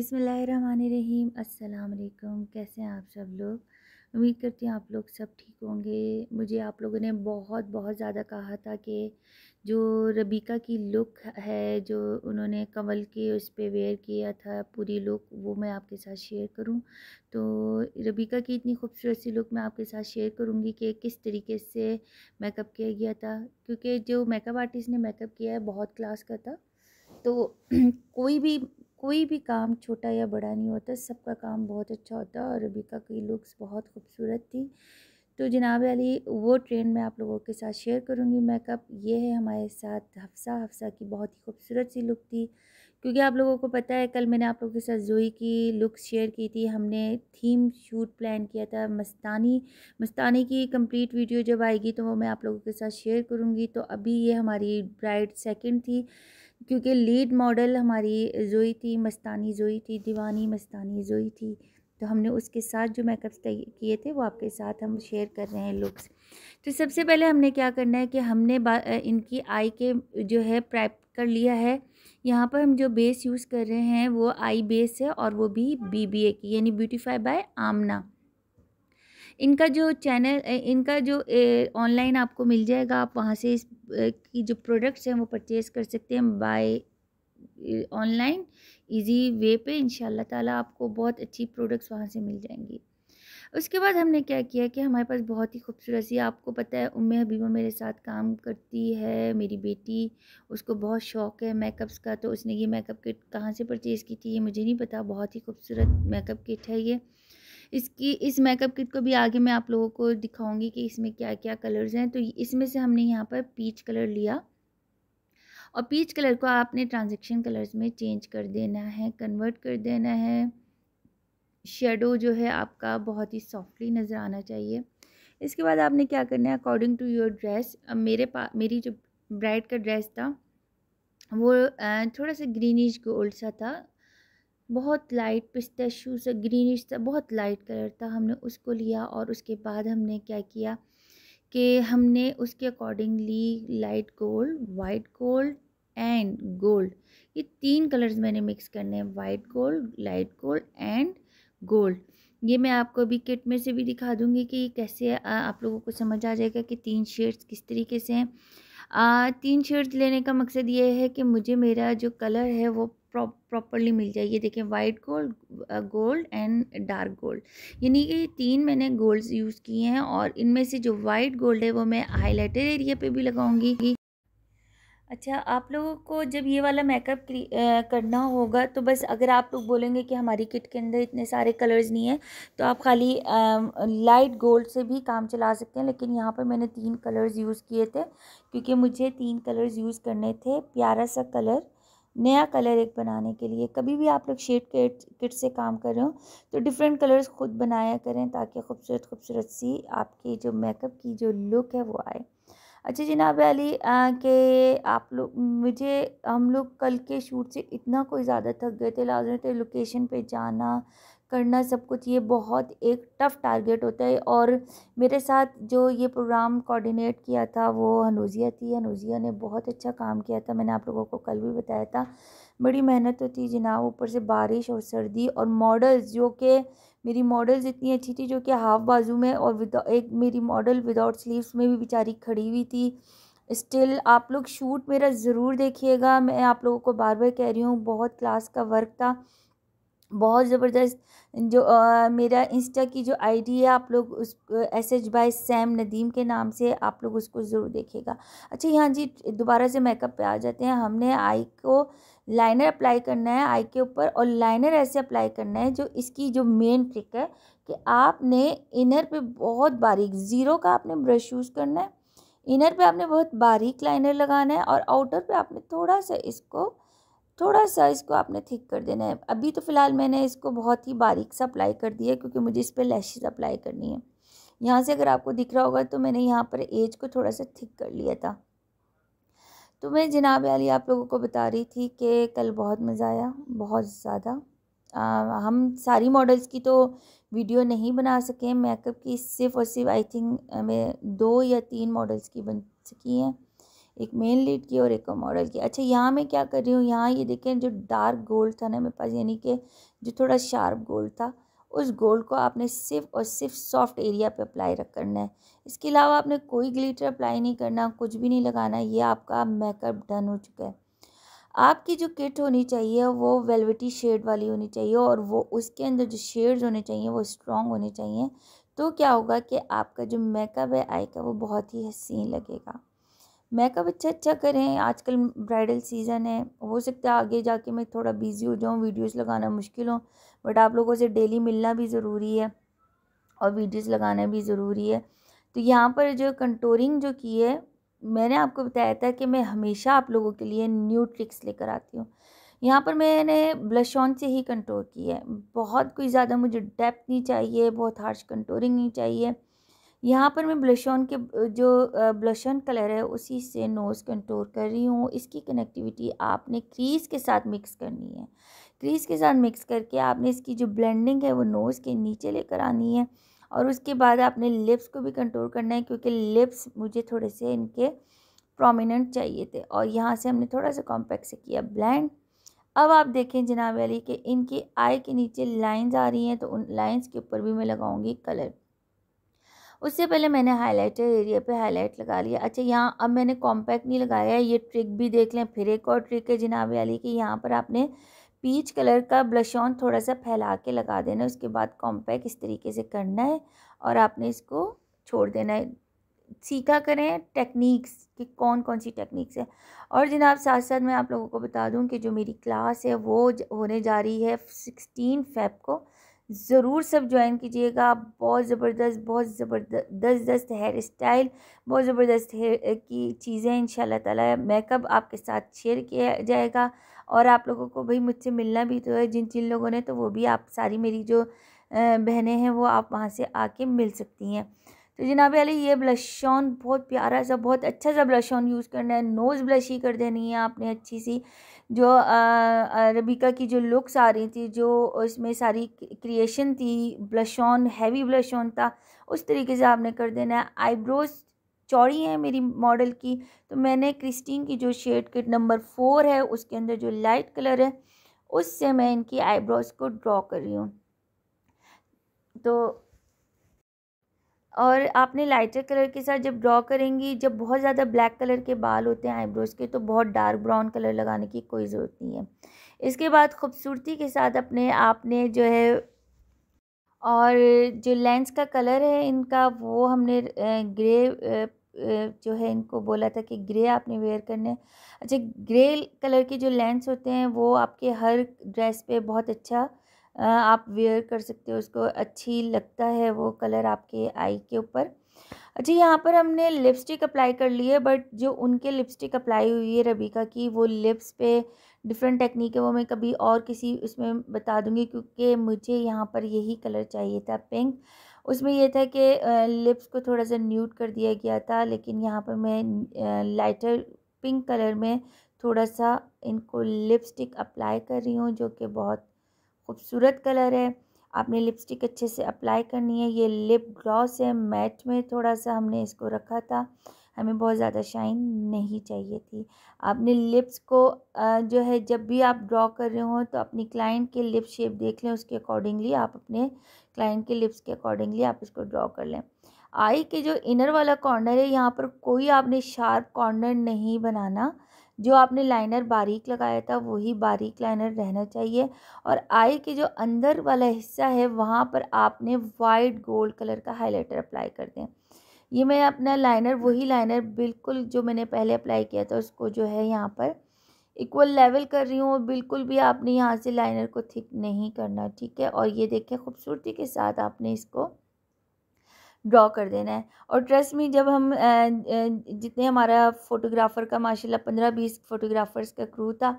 बिसमीम अल्लाम कैसे हैं आप सब लोग उम्मीद करती हूँ आप लोग सब ठीक होंगे मुझे आप लोगों ने बहुत बहुत ज़्यादा कहा था कि जो रबीका की लुक है जो उन्होंने कंवल के उस पर वेयर किया था पूरी लुक वो मैं आपके साथ शेयर करूं तो रबीका की इतनी खूबसूरत सी लुक मैं आपके साथ शेयर करूंगी कि किस तरीके से मेकअप किया गया था क्योंकि जो मेकअप आर्टिस्ट ने मेकअप किया है बहुत क्लास का था तो कोई भी कोई भी काम छोटा या बड़ा नहीं होता सबका काम बहुत अच्छा होता और रबीका की लुक्स बहुत खूबसूरत थी तो जनाब अली वो ट्रेंड मैं आप लोगों के साथ शेयर करूँगी मेकअप ये है हमारे साथ हफ्सा हफ्सा की बहुत ही खूबसूरत सी लुक थी क्योंकि आप लोगों को पता है कल मैंने आप लोगों के साथ जोई की लुक शेयर की थी हमने थीम शूट प्लान किया था मस्तानी मस्तानी की कंप्लीट वीडियो जब आएगी तो वो मैं आप लोगों के साथ शेयर करूँगी तो अभी ये हमारी ब्राइड सेकेंड थी क्योंकि लीड मॉडल हमारी जोई थी मस्तानी जोई थी दीवानी मस्तानी जोई थी तो हमने उसके साथ जो मेकअप्स किए थे वो आपके साथ हम शेयर कर रहे हैं लुक्स तो सबसे पहले हमने क्या करना है कि हमने इनकी आई के जो है प्रैप कर लिया है यहाँ पर हम जो बेस यूज़ कर रहे हैं वो आई बेस है और वो भी बी बी ए की यानी ब्यूटीफाई बाय आमना इनका जो चैनल इनका जो ऑनलाइन आपको मिल जाएगा आप वहाँ से इस की जो प्रोडक्ट्स हैं वो परचेज कर सकते हैं बाय ऑनलाइन इजी वे पे इन ताला आपको बहुत अच्छी प्रोडक्ट्स वहाँ से मिल जाएंगी उसके बाद हमने क्या किया कि हमारे पास बहुत ही खूबसूरत सी आपको पता है उम्मे हबीबा मेरे साथ काम करती है मेरी बेटी उसको बहुत शौक़ है मेकअप्स का तो उसने ये मेकअप किट कहाँ से परचेज़ की थी ये मुझे नहीं पता बहुत ही खूबसूरत मेकअप किट है ये इसकी इस मेकअप किट को भी आगे मैं आप लोगों को दिखाऊंगी कि इसमें क्या क्या कलर्स हैं तो इसमें से हमने यहाँ पर पीच कलर लिया और पीच कलर को आपने ट्रांजेक्शन कलर्स में चेंज कर देना है कन्वर्ट कर देना है शेडो जो है आपका बहुत ही सॉफ्टली नज़र आना चाहिए इसके बाद आपने क्या करना है अकॉर्डिंग टू योर ड्रेस मेरे पास मेरी जो ब्राइड का ड्रेस था वो थोड़ा सा ग्रीनिश गोल्ड सा था बहुत लाइट पिस्ता शू ग्रीनिश था बहुत लाइट कलर था हमने उसको लिया और उसके बाद हमने क्या किया कि हमने उसके accordingly light gold white gold and gold ये तीन कलर्स मैंने मिक्स करने हैं white gold light gold and gold ये मैं आपको अभी किट में से भी दिखा दूंगी कि कैसे आप लोगों को समझ आ जाएगा कि तीन शेड्स किस तरीके से हैं तीन शेड्स लेने का मकसद ये है कि मुझे मेरा जो कलर है वो प्रॉपरली मिल जाए ये देखें white gold gold and dark gold यानी कि तीन मैंने गोल्ड्स यूज़ किए हैं और इनमें से जो वाइट गोल्ड है वो मैं हाईलाइटेड एरिया पे भी लगाऊंगी अच्छा आप लोगों को जब ये वाला मेकअप करना होगा तो बस अगर आप लोग बोलेंगे कि हमारी किट के अंदर इतने सारे कलर्स नहीं हैं तो आप खाली लाइट गोल्ड से भी काम चला सकते हैं लेकिन यहाँ पर मैंने तीन कलर्स यूज़ किए थे क्योंकि मुझे तीन कलर्स यूज़ करने थे प्यारा सा कलर नया कलर एक बनाने के लिए कभी भी आप लोग शेड किट किट से काम कर रहे हो तो डिफरेंट कलर्स खुद बनाया करें ताकि खूबसूरत खूबसूरत सी आपकी जो मेकअप की जो लुक है वो आए अच्छा जनाब अली के आप लोग मुझे हम लोग कल के शूट से इतना कोई ज़्यादा थक गए थे लाजमत लोकेशन पे जाना करना सब कुछ ये बहुत एक टफ़ टारगेट होता है और मेरे साथ जो ये प्रोग्राम कोऑर्डिनेट किया था वो हनोजिया थी हनोजिया ने बहुत अच्छा काम किया था मैंने आप लोगों को कल भी बताया था बड़ी मेहनत तो थी जनाब ऊपर से बारिश और सर्दी और मॉडल्स जो कि मेरी मॉडल्स इतनी अच्छी थी जो कि हाफ़ बाजू में और एक मेरी मॉडल विदाउट स्लीव्स में भी बेचारी खड़ी हुई थी स्टिल आप लोग शूट मेरा ज़रूर देखिएगा मैं आप लोगों को बार बार कह रही हूँ बहुत क्लास का वर्क था बहुत ज़बरदस्त जो आ, मेरा इंस्टा की जो आईडी है आप लोग उस S H by Sam Nadeem के नाम से आप लोग उसको ज़रूर देखेगा अच्छा यहाँ जी दोबारा से मेकअप पे आ जाते हैं हमने आई को लाइनर अप्लाई करना है आई के ऊपर और लाइनर ऐसे अप्लाई करना है जो इसकी जो मेन ट्रिक है कि आपने इनर पे बहुत बारीक ज़ीरो का आपने ब्रश यूज़ करना है इनर पर आपने बहुत बारीक लाइनर लगाना है और आउटर पर आपने थोड़ा सा इसको थोड़ा सा इसको आपने थिक कर देना है अभी तो फ़िलहाल मैंने इसको बहुत ही बारीक सा अप्लाई कर दिया है क्योंकि मुझे इस पर लैशेज़ अप्लाई करनी है यहाँ से अगर आपको दिख रहा होगा तो मैंने यहाँ पर एज को थोड़ा सा थिक कर लिया था तो मैं जनाब अली आप लोगों को बता रही थी कि कल बहुत मज़ा आया बहुत ज़्यादा हम सारी मॉडल्स की तो वीडियो नहीं बना सके मेकअप की सिर्फ और सिर्फ आई थिंक मैं दो या तीन मॉडल्स की बन सकी हैं एक मेन लीड की और एक मॉडल की अच्छा यहाँ मैं क्या कर रही हूँ यहाँ ये देखें जो डार्क गोल्ड था ना मेरे पास यानी कि जो थोड़ा शार्प गोल्ड था उस गोल्ड को आपने सिर्फ और सिर्फ सॉफ्ट एरिया पे अप्लाई रख करना है इसके अलावा आपने कोई ग्लिटर अप्लाई नहीं करना कुछ भी नहीं लगाना ये आपका मेकअप डन हो चुका है आपकी जो किट होनी चाहिए वो वेलवेटी शेड वाली होनी चाहिए और वो उसके अंदर जो शेड्स होने चाहिए वो स्ट्रॉन्ग होने चाहिए तो क्या होगा कि आपका जो मेकअप है आई का वो बहुत ही हसीन लगेगा मेकअप अच्छा अच्छा करें आजकल ब्राइडल सीज़न है हो सकता है आगे जाके मैं थोड़ा बिज़ी हो जाऊँ वीडियोस लगाना मुश्किल हो बट आप लोगों से डेली मिलना भी ज़रूरी है और वीडियोस लगाना भी ज़रूरी है तो यहाँ पर जो कंटोरिंग जो की है मैंने आपको बताया था कि मैं हमेशा आप लोगों के लिए न्यू ट्रिक्स लेकर आती हूँ यहाँ पर मैंने ब्लश ऑन से ही कंटोर की है बहुत कोई ज़्यादा मुझे डेप्थ नहीं चाहिए बहुत हार्श कंटोरिंग नहीं चाहिए यहाँ पर मैं ब्लश ऑन के जो ब्लश ऑन कलर है उसी से नोज़ कंट्रोल कर रही हूँ इसकी कनेक्टिविटी आपने क्रीज़ के साथ मिक्स करनी है क्रीज़ के साथ मिक्स करके आपने इसकी जो ब्लेंडिंग है वो नोज़ के नीचे लेकर आनी है और उसके बाद आपने लिप्स को भी कंट्रोल करना है क्योंकि लिप्स मुझे थोड़े से इनके प्रोमिनेंट चाहिए थे और यहाँ से हमने थोड़ा सा कॉम्पैक्ट से किया ब्लैंड अब आप देखें जनाब अली कि इनके आई के नीचे लाइंस आ रही हैं तो उन लाइंस के ऊपर भी मैं लगाऊंगी कलर उससे पहले मैंने हाईलाइटर एरिया पे हाईलाइट लगा लिया अच्छा यहाँ अब मैंने कॉम्पैक्ट नहीं लगाया ये ट्रिक भी देख लें फिर एक और ट्रिक है जिनाब वाली कि यहाँ पर आपने पीच कलर का ब्लश ऑन थोड़ा सा फैला के लगा देना उसके बाद कॉम्पैक्ट इस तरीके से करना है और आपने इसको छोड़ देना है सीखा करें टेक्निक्स कि कौन कौन सी टेक्निक्स है और जनाब साथ साथ मैं आप लोगों को बता दूं कि जो मेरी क्लास है वो होने जा रही है सिक्सटीन फेब को ज़रूर सब ज्वाइन कीजिएगा बहुत ज़बरदस्त बहुत ज़बरदस्त हेयर स्टाइल बहुत ज़बरदस्त हेयर की चीज़ें इन ताला मेकअप आपके साथ शेयर किया जाएगा और आप लोगों को भाई मुझसे मिलना भी तो है जिन जिन लोगों ने तो वो भी आप सारी मेरी जो बहनें हैं वो आप वहाँ से आके मिल सकती हैं तो जनाब अली ये ब्लश ऑन बहुत प्यारा सा बहुत अच्छा सा ब्लश ऑन यूज़ करना है नोज़ ब्लश ही कर देनी है आपने अच्छी सी जो रबीका की जो लुक्स आ रही थी जो उसमें सारी क्रिएशन थी blush on heavy blush on था उस तरीके से आपने कर देना है आईब्रोज चौड़ी है मेरी मॉडल की तो मैंने क्रिस्टीन की जो शेड किट नंबर फोर है उसके अंदर जो लाइट कलर है उससे मैं इनकी आईब्रोज को ड्रॉ कर रही हूँ तो और आपने लाइटर कलर के साथ जब ड्रॉ करेंगी जब बहुत ज़्यादा ब्लैक कलर के बाल होते हैं आईब्रोज़ के तो बहुत डार्क ब्राउन कलर लगाने की कोई ज़रूरत नहीं है इसके बाद खूबसूरती के साथ अपने आपने जो है और जो लेंस का कलर है इनका वो हमने ग्रे जो है इनको बोला था कि ग्रे आपने वेयर करने अच्छा ग्रे कलर के जो लेंस होते हैं वो आपके हर ड्रेस पे बहुत अच्छा आप वेयर कर सकते हो उसको अच्छी लगता है वो कलर आपके आई के ऊपर अच्छा यहाँ पर हमने लिपस्टिक अप्लाई कर ली है बट जो उनके लिपस्टिक अप्लाई हुई है रबीका की वो लिप्स पे डिफरेंट टेक्निक है वो मैं कभी और किसी उसमें बता दूंगी क्योंकि मुझे यहाँ पर यही कलर चाहिए था पिंक उसमें यह था कि लिप्स को थोड़ा सा न्यूट कर दिया गया था लेकिन यहाँ पर मैं लाइटर पिंक कलर में थोड़ा सा इनको लिपस्टिक अप्लाई कर रही हूँ जो कि बहुत खूबसूरत कलर है आपने लिपस्टिक अच्छे से अप्लाई करनी है ये लिप ग्लॉस है मैट में थोड़ा सा हमने इसको रखा था हमें बहुत ज़्यादा शाइन नहीं चाहिए थी आपने लिप्स को जो है जब भी आप ड्रॉ कर रहे हो तो अपनी क्लाइंट के लिप शेप देख लें उसके अकॉर्डिंगली आप अपने क्लाइंट के लिप्स के अकॉर्डिंगली आप इसको ड्रॉ कर लें आई के जो इनर वाला कॉर्नर है यहाँ पर कोई आपने शार्प कॉर्नर नहीं बनाना जो आपने लाइनर बारीक लगाया था वही बारीक लाइनर रहना चाहिए और आई के जो अंदर वाला हिस्सा है वहाँ पर आपने वाइट गोल्ड कलर का हाइलाइटर अप्लाई कर दें ये मैं अपना लाइनर वही लाइनर बिल्कुल जो मैंने पहले अप्लाई किया था उसको जो है यहाँ पर इक्वल लेवल कर रही हूँ और बिल्कुल भी आपने यहाँ से लाइनर को थिक नहीं करना ठीक है और ये देखें खूबसूरती के साथ आपने इसको ड्रॉ कर देना है और ट्रस्ट में जब हम जितने हमारा फ़ोटोग्राफ़र का माशाल्लाह पंद्रह बीस फ़ोटोग्राफ़र्स का क्रू था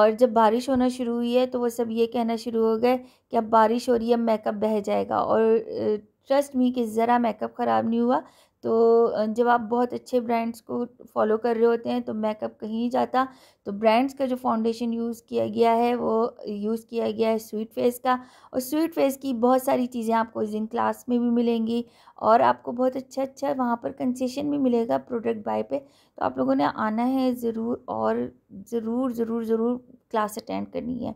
और जब बारिश होना शुरू हुई है तो वो सब ये कहना शुरू हो गए कि अब बारिश हो रही है मेकअप बह जाएगा और ट्रस्ट मी कि ज़रा मेकअप ख़राब नहीं हुआ तो जब आप बहुत अच्छे ब्रांड्स को फॉलो कर रहे होते हैं तो मेकअप कहीं नहीं जाता तो ब्रांड्स का जो फाउंडेशन यूज़ किया गया है वो यूज़ किया गया है स्वीट फेस का और स्वीट फेस की बहुत सारी चीज़ें आपको दिन क्लास में भी मिलेंगी और आपको बहुत अच्छा अच्छा वहाँ पर कंसेशन भी मिलेगा प्रोडक्ट बाय पे तो आप लोगों ने आना है ज़रूर और ज़रूर ज़रूर ज़रूर क्लास अटेंड करनी है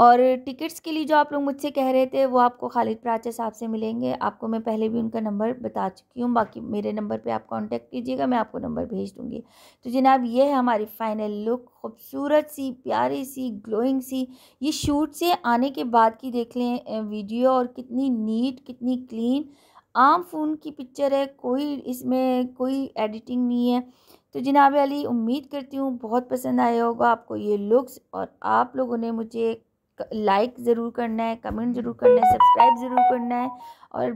और टिकट्स के लिए जो आप लोग मुझसे कह रहे थे वो आपको खालिद प्राचा साहब से मिलेंगे आपको मैं पहले भी उनका नंबर बता चुकी हूँ बाकी मेरे नंबर पे आप कांटेक्ट कीजिएगा मैं आपको नंबर भेज दूँगी तो जनाब ये है हमारी फाइनल लुक खूबसूरत सी प्यारी सी ग्लोइंग सी ये शूट से आने के बाद की देख लें वीडियो और कितनी नीट कितनी क्लीन आम फ़ोन की पिक्चर है कोई इसमें कोई एडिटिंग नहीं है तो जनाब अली उम्मीद करती हूँ बहुत पसंद आया होगा आपको ये लुक्स और आप लोगों ने मुझे लाइक ज़रूर करना है कमेंट ज़रूर करना है सब्सक्राइब ज़रूर करना है और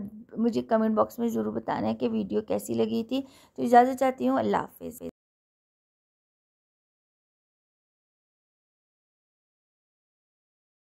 मुझे कमेंट बॉक्स में ज़रूर बताना है कि वीडियो कैसी लगी थी तो इजाज़त चाहती हूँ अल्लाह हाफिज़